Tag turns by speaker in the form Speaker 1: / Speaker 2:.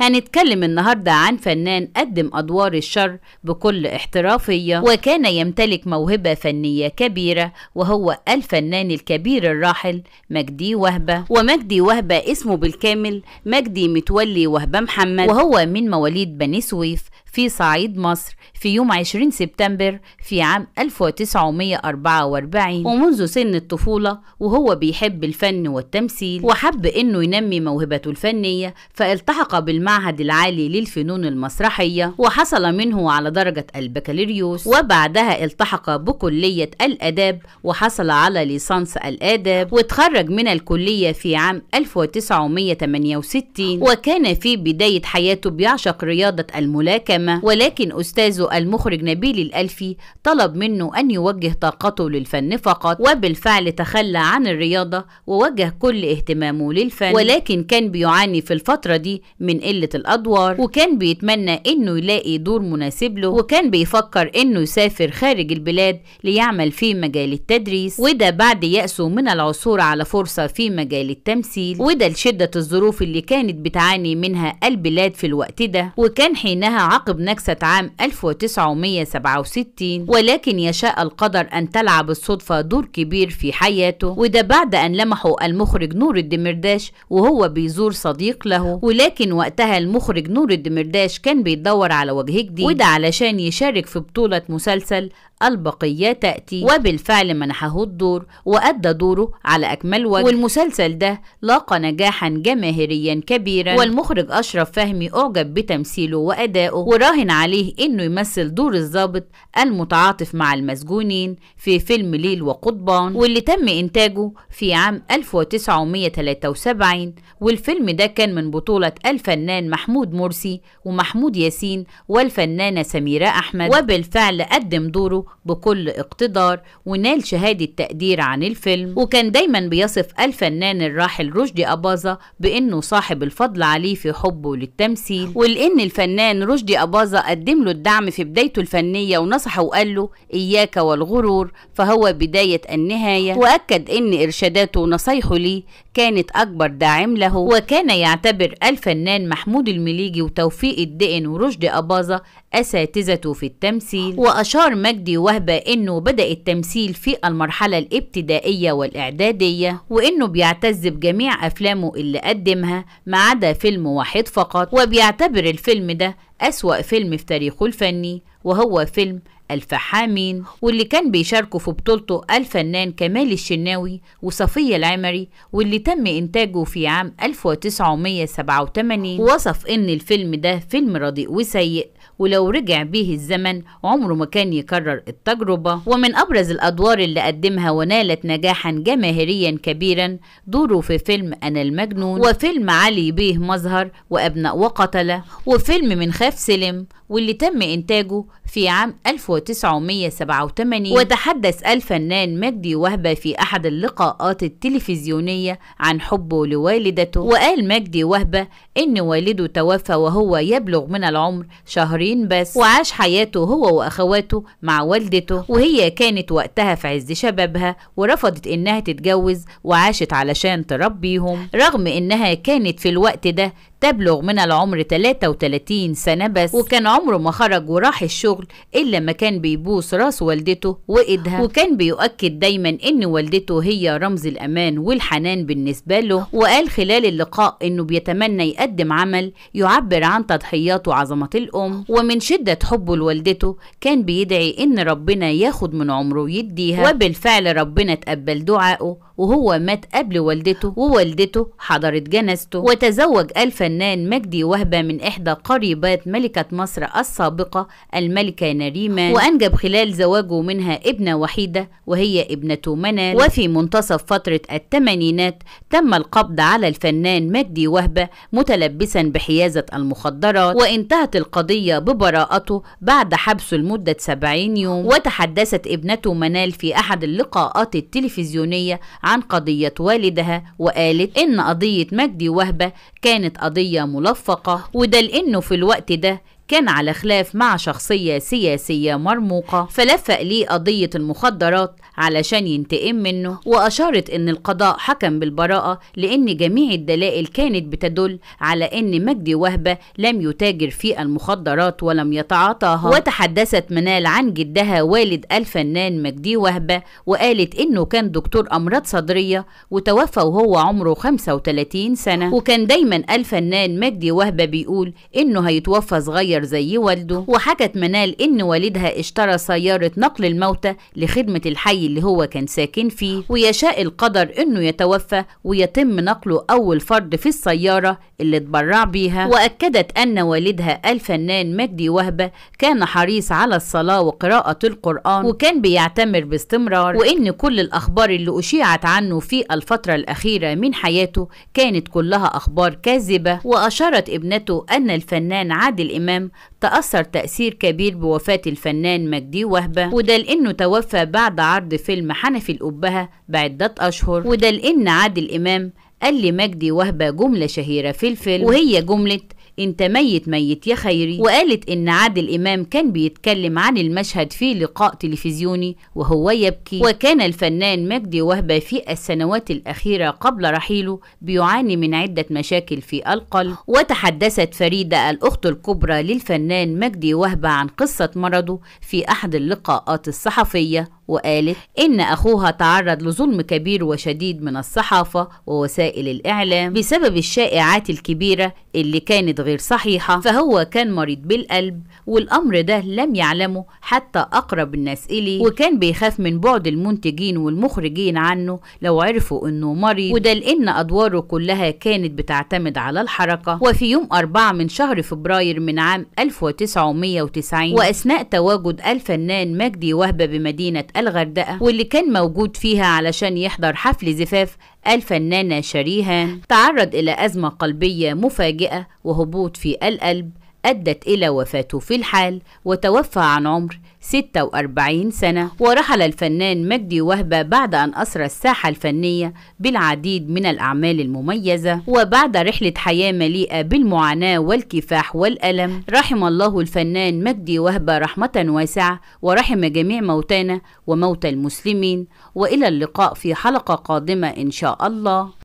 Speaker 1: هنتكلم النهاردة عن فنان قدم أدوار الشر بكل احترافية وكان يمتلك موهبة فنية كبيرة وهو الفنان الكبير الراحل مجدي وهبة ومجدي وهبة اسمه بالكامل مجدي متولي وهبة محمد وهو من مواليد بني سويف في صعيد مصر في يوم 20 سبتمبر في عام 1944 ومنذ سن الطفولة وهو بيحب الفن والتمثيل وحب إنه ينمي موهبته الفنية فالتحق بالمعهد العالي للفنون المسرحية وحصل منه على درجة البكالوريوس وبعدها التحق بكلية الآداب وحصل على ليسانس الآداب وتخرج من الكلية في عام 1968 وكان في بداية حياته بيعشق رياضة الملاكمة العامة ولكن أستاذه المخرج نبيل الألفي طلب منه أن يوجه طاقته للفن فقط وبالفعل تخلى عن الرياضة ووجه كل اهتمامه للفن ولكن كان بيعاني في الفترة دي من قلة الأدوار وكان بيتمنى إنه يلاقي دور مناسب له وكان بيفكر إنه يسافر خارج البلاد ليعمل في مجال التدريس وده بعد يأسه من العثور على فرصة في مجال التمثيل وده لشدة الظروف اللي كانت بتعاني منها البلاد في الوقت ده وكان حينها عقد عقب نكسة عام 1967 ولكن يشاء القدر أن تلعب الصدفة دور كبير في حياته وده بعد أن لمحه المخرج نور الدمرداش وهو بيزور صديق له ولكن وقتها المخرج نور الدمرداش كان بيدور على وجه جديد وده علشان يشارك في بطولة مسلسل البقية تأتي وبالفعل منحه الدور وأدى دوره على أكمل وجه والمسلسل ده لاقى نجاحا جماهيريا كبيرا والمخرج أشرف فهمي أعجب بتمثيله وأدائه وراهن عليه إنه يمثل دور الضابط المتعاطف مع المسجونين في فيلم ليل وقضبان واللي تم إنتاجه في عام 1973 والفيلم ده كان من بطولة الفنان محمود مرسي ومحمود ياسين والفنانة سميرة أحمد وبالفعل قدم دوره بكل اقتدار ونال شهادة تقدير عن الفيلم وكان دايما بيصف الفنان الراحل رشدي أباظة بأنه صاحب الفضل عليه في حبه للتمثيل ولأن الفنان رشدي أباظة قدم له الدعم في بدايته الفنية ونصحه وقال له إياك والغرور فهو بداية النهاية وأكد أن إرشاداته ونصايحه ليه كانت أكبر داعم له وكان يعتبر الفنان محمود المليجي وتوفيق الدقن ورشدي أباظة أساتذته في التمثيل وأشار مجدي وهبة أنه بدأ التمثيل في المرحلة الابتدائية والإعدادية وأنه بيعتز بجميع أفلامه اللي قدمها ما عدا فيلم واحد فقط وبيعتبر الفيلم ده أسوأ فيلم في تاريخه الفني وهو فيلم الفحامين واللي كان بيشاركوا في بطولته الفنان كمال الشناوي وصفية العمري واللي تم إنتاجه في عام 1987 ووصف إن الفيلم ده فيلم رديء وسيء ولو رجع بيه الزمن عمره ما كان يكرر التجربة ومن أبرز الأدوار اللي قدمها ونالت نجاحا جماهيريا كبيرا دوره في فيلم أنا المجنون وفيلم علي بيه مظهر وأبناء وقتلة وفيلم من خاف سلم واللي تم إنتاجه في عام 1987 وتحدث الفنان مجدي وهبة في أحد اللقاءات التلفزيونية عن حبه لوالدته وقال مجدي وهبة إن والده توفى وهو يبلغ من العمر شهرين بس وعاش حياته هو وأخواته مع والدته وهي كانت وقتها في عز شبابها ورفضت إنها تتجوز وعاشت علشان تربيهم رغم إنها كانت في الوقت ده تبلغ من العمر 33 سنة بس وكان عمره ما خرج وراح الشغل إلا ما كان بيبوس راس والدته وإيدها وكان بيؤكد دايما إن والدته هي رمز الأمان والحنان بالنسبة له وقال خلال اللقاء إنه بيتمنى يقدم عمل يعبر عن تضحيات وعظمة الأم ومن شدة حبه لوالدته كان بيدعي إن ربنا ياخد من عمره يديها وبالفعل ربنا تقبل دعائه وهو مات قبل والدته ووالدته حضرت جنازته وتزوج الفنان الفنان مجدي وهبة من إحدى قريبات ملكة مصر السابقة الملكة نريمة وأنجب خلال زواجه منها ابنة وحيدة وهي ابنته منال وفي منتصف فترة الثمانينات تم القبض على الفنان مجدي وهبة متلبسا بحيازة المخدرات وانتهت القضية ببراءته بعد حبسه لمدة 70 يوم وتحدثت ابنته منال في أحد اللقاءات التلفزيونية عن قضية والدها وقالت إن قضية مجدي وهبة كانت قضية قضية ملفقة وده لأنه في الوقت ده كان على خلاف مع شخصية سياسية مرموقة فلفق ليه قضية المخدرات علشان ينتقم منه وأشارت إن القضاء حكم بالبراءة لأن جميع الدلائل كانت بتدل على إن مجدي وهبة لم يتاجر في المخدرات ولم يتعاطاها وتحدثت منال عن جدها والد الفنان مجدي وهبة وقالت إنه كان دكتور أمراض صدرية وتوفى وهو عمره 35 سنة وكان دايما الفنان مجدي وهبة بيقول إنه هيتوفى صغير صغير زي والده وحكت منال إن والدها اشترى سيارة نقل الموتى لخدمة الحي اللي هو كان ساكن فيه ويشاء القدر إنه يتوفى ويتم نقله أول فرد في السيارة اللي اتبرع بيها وأكدت أن والدها الفنان مجدي وهبة كان حريص على الصلاة وقراءة القرآن وكان بيعتمر باستمرار وإن كل الأخبار اللي أشيعت عنه في الفترة الأخيرة من حياته كانت كلها أخبار كاذبة وأشارت ابنته أن الفنان عادل إمام تأثر تأثير كبير بوفاة الفنان مجدي وهبة وده لأنه توفى بعد عرض فيلم حنفي الأبهة بعدة أشهر وده لأن عادل إمام قال لمجدي وهبة جملة شهيرة في الفيلم وهي جملة انت ميت ميت يا خيري وقالت ان عادل امام كان بيتكلم عن المشهد في لقاء تلفزيوني وهو يبكي وكان الفنان مجدي وهبه في السنوات الاخيره قبل رحيله بيعاني من عده مشاكل في القلب وتحدثت فريده الاخت الكبرى للفنان مجدي وهبه عن قصه مرضه في احد اللقاءات الصحفيه وقالت إن أخوها تعرض لظلم كبير وشديد من الصحافة ووسائل الإعلام بسبب الشائعات الكبيرة اللي كانت غير صحيحة فهو كان مريض بالقلب والأمر ده لم يعلمه حتى أقرب الناس إليه وكان بيخاف من بعد المنتجين والمخرجين عنه لو عرفوا إنه مريض وده لأن أدواره كلها كانت بتعتمد على الحركة وفي يوم أربعة من شهر فبراير من عام 1990 وأثناء تواجد الفنان مجدي وهبة بمدينة الغردقة واللي كان موجود فيها علشان يحضر حفل زفاف الفنانة شريهان تعرض إلى أزمة قلبية مفاجئة وهبوط في القلب أدت إلى وفاته في الحال وتوفى عن عمر 46 سنة ورحل الفنان مجدي وهبة بعد أن أسرى الساحة الفنية بالعديد من الأعمال المميزة وبعد رحلة حياة مليئة بالمعاناة والكفاح والألم رحم الله الفنان مجدي وهبة رحمة واسعة ورحم جميع موتانا وموتى المسلمين وإلى اللقاء في حلقة قادمة إن شاء الله